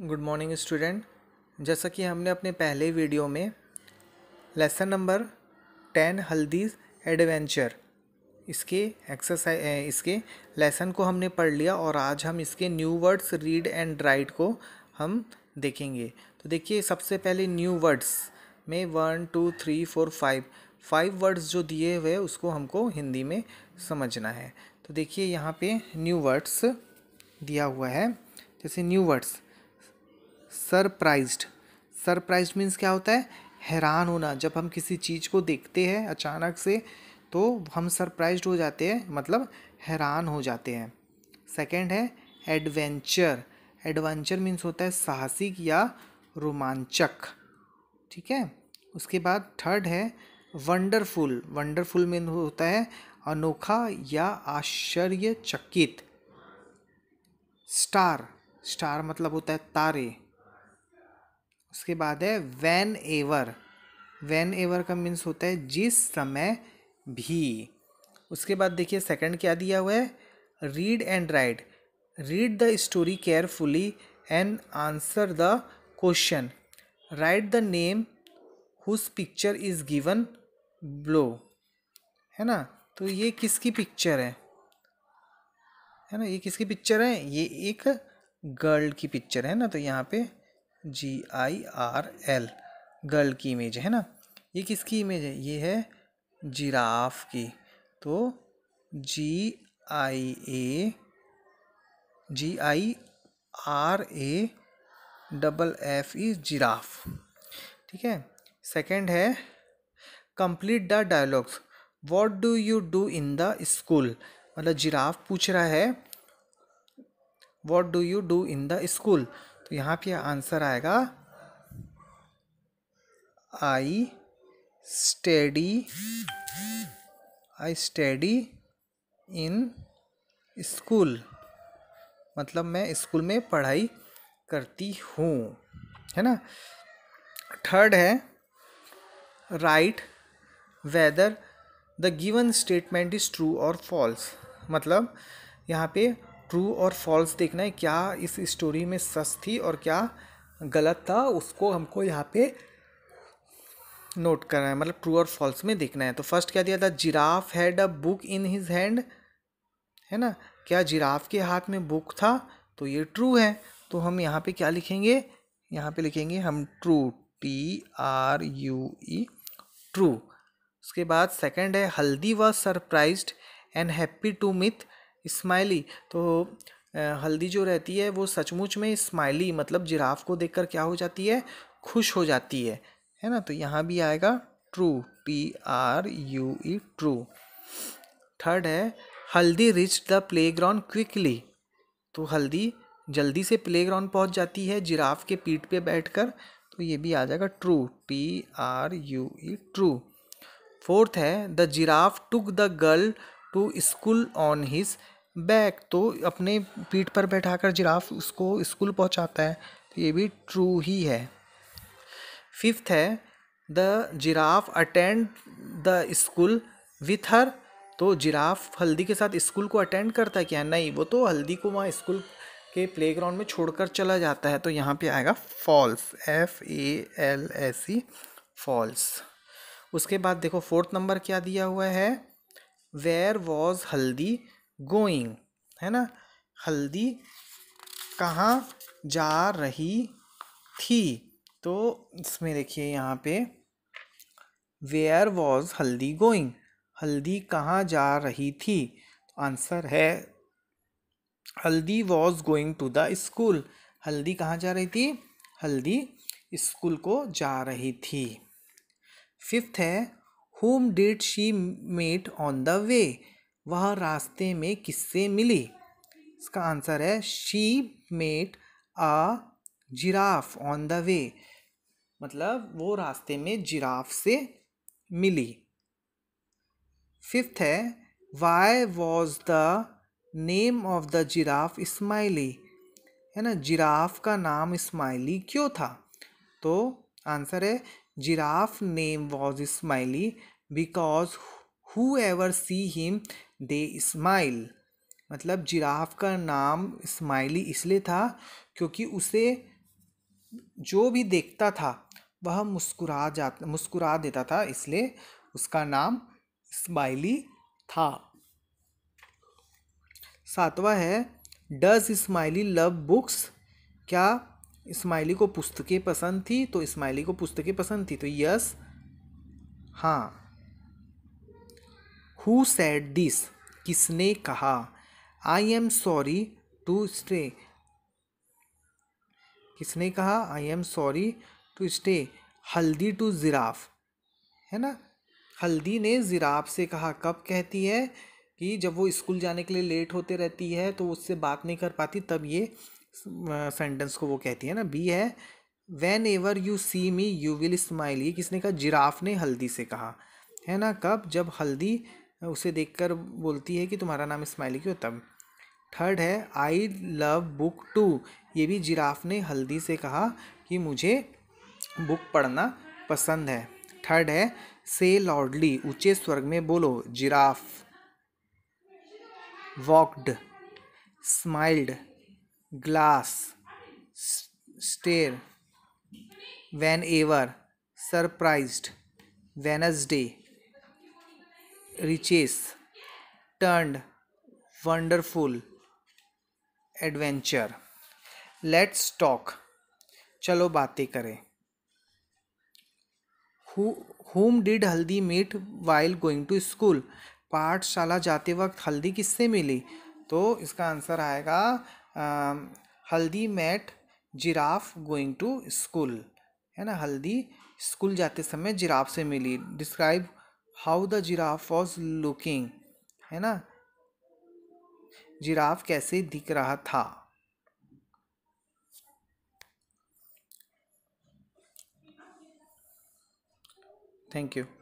good morning student जैसा कि हमने अपने पहले वीडियो में lesson number ten Haldi adventure इसके एक्सरसाइज इसके लेसन को हमने पढ़ लिया और आज हम इसके new words read and write को हम देखेंगे तो देखिए सबसे पहले न्यू वर्ड्स में one two three four five five words जो दिए हुए उसको हमको हिंदी में समझना है तो देखिए यहाँ पे न्यू वर्ड्स दिया हुआ है जैसे new words surprised surprise means क्या होता है हैरान होना जब हम किसी चीज़ को देखते हैं अचानक से तो हम सरप्राइज हो जाते हैं मतलब हैरान हो जाते हैं सेकेंड है एडवेंचर एडवेंचर मीन्स होता है साहसिक या रोमांचक ठीक है उसके बाद थर्ड है वंडरफुल वंडरफुल मीन होता है अनोखा या आश्चर्यचकित स्टार स्टार मतलब होता है तारे उसके बाद है वैन एवर वैन एवर का मीन्स होता है जिस समय भी उसके बाद देखिए सेकंड क्या दिया हुआ है read and write read the story carefully and answer the question write the name whose picture is given below है ना तो ये किसकी पिक्चर है है ना ये किसकी पिक्चर है ये एक गर्ल की पिक्चर है ना तो यहाँ पे G I R L girl की इमेज है ना ये किसकी इमेज है ये है जिराफ की तो G I A G I R A double F is giraffe ठीक है सेकंड है complete the dialogues what do you do in the school मतलब जिराफ पूछ रहा है what do you do in the school तो यहाँ पे आंसर आएगा I study I study in school मतलब मैं स्कूल में पढ़ाई करती हूँ है ना थर्ड है write whether the given statement is true और फॉल्स मतलब यहाँ पे ट्रू और फॉल्स देखना है क्या इस स्टोरी में सच थी और क्या गलत था उसको हमको यहाँ पे नोट करना है मतलब ट्रू और फॉल्स में देखना है तो फर्स्ट क्या दिया था giraffe had a book in his hand है ना क्या जिराफ के हाथ में बुक था तो ये ट्रू है तो हम यहाँ पे क्या लिखेंगे यहाँ पे लिखेंगे हम true T R U E true उसके बाद सेकंड है Haldi was surprise and happy to meet Smiley तो हल्दी जो रहती है वो सचमुच में स्माइली मतलब जिराफ को देखकर क्या हो जाती है खुश हो जाती है है ना तो यहाँ भी आएगा true P R U E true third है Haldi reach the playground quickly तो हल्दी जल्दी से प्ले ग्राउंड पहुँच जाती है जिराफ के पीठ पे बैठकर तो ये भी आ जाएगा true P R U E true fourth है the giraffe took the girl to school on his back तो अपने पीठ पर बैठाकर जिराफ उसको स्कूल पहुंचाता है तो ये भी ट्रू ही है फिफ्थ है the giraffe attend the school with her तो जिराफ हल्दी के साथ स्कूल को अटेंड करता है क्या नहीं वो तो हल्दी को वहाँ स्कूल के प्लेग्राउंड में छोड़कर चला जाता है तो यहाँ पे आएगा false F A L S E false उसके बाद देखो फोर्थ नंबर क्या दिया हुआ है वेयर वॉज हल्दी गोइंग है ना हल्दी कहाँ जा रही थी तो इसमें देखिए यहाँ पे वेयर वॉज हल्दी गोइंग हल्दी कहाँ जा रही थी आंसर तो है Haldi was going to the school Haldi कहाँ जा रही थी हल्दी स्कूल को जा रही थी फिफ्थ है whom did she met on the way वह रास्ते में किससे मिली इसका आंसर है she met a giraffe on the way मतलब वो रास्ते में जिराफ से मिली फिफ्थ है why was the name of the giraffe Smiley है ना जिराफ का नाम इस्माइली क्यों था तो आंसर है giraffe name was Smiley because whoever see him they smile मतलब जिराफ का नाम स्माइली इसलिए था क्योंकि उसे जो भी देखता था वह मुस्कुरा जाता मुस्कुरा देता था इसलिए उसका नाम स्माइली था सातवा है डज स्माइली लव बुक्स क्या स्माइली को पुस्तकें पसंद थी तो स्माइली को पुस्तकें पसंद थी तो यस हाँ हु सेड दिस किसने कहा I am sorry to stay किसने कहा I am sorry to stay Haldi to giraffe है ना हल्दी ने ज़िराफ से कहा कब कहती है कि जब वो स्कूल जाने के लिए लेट होते रहती है तो उससे बात नहीं कर पाती तब ये सेंटेंस को वो कहती है ना बी है whenever you see me you will smile ये किसने कहा जिराफ ने हल्दी से कहा है ना कब जब हल्दी उसे देखकर बोलती है कि तुम्हारा नाम इस्माइली क्यों तब थर्ड है आई लव बुक टू ये भी जिराफ ने हल्दी से कहा कि मुझे बुक पढ़ना पसंद है थर्ड है से लॉर्डली ऊंचे स्वर्ग में बोलो giraffe walked smiled glass stair whenever surprised Wednesday riches turned wonderful adventure let's talk चलो बातें करें whom did Haldi meet while going to school पाठशाला जाते वक्त हल्दी किससे मिली तो इसका आंसर आएगा Haldi met giraffe going to school है ना हल्दी स्कूल जाते समय जिराफ से मिली describe how the giraffe was looking है ना जिराफ कैसे दिख रहा था थैंक यू